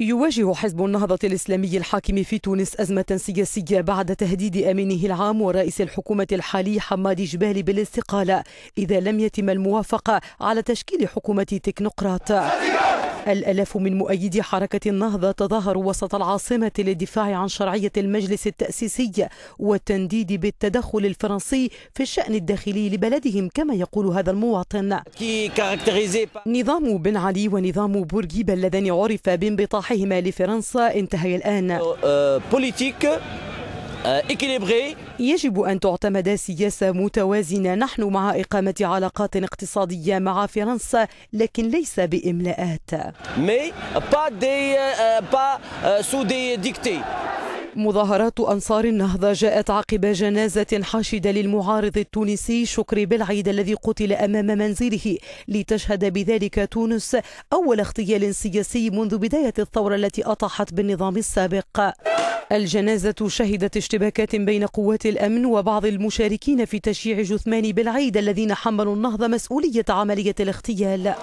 يواجه حزب النهضة الإسلامي الحاكم في تونس أزمة سياسية بعد تهديد أمينه العام ورئيس الحكومة الحالي حمادي جبالي بالاستقالة إذا لم يتم الموافقة على تشكيل حكومة تكنوقراط الألاف من مؤيدي حركة النهضة تظاهروا وسط العاصمة للدفاع عن شرعية المجلس التأسيسي والتنديد بالتدخل الفرنسي في الشأن الداخلي لبلدهم كما يقول هذا المواطن نظام بن علي ونظام بورقيبة اللذان عرف بانبطاحهما لفرنسا انتهي الآن euh, euh, يجب أن تعتمد سياسة متوازنة نحن مع إقامة علاقات اقتصادية مع فرنسا لكن ليس بإملاءات euh, euh, مظاهرات أنصار النهضة جاءت عقب جنازة حاشدة للمعارض التونسي شكري بالعيد الذي قتل أمام منزله لتشهد بذلك تونس أول اغتيال سياسي منذ بداية الثورة التي أطاحت بالنظام السابق الجنازة شهدت اشتباكات بين قوات الأمن وبعض المشاركين في تشييع جثمان بالعيد الذين حملوا النهضة مسؤولية عملية الاغتيال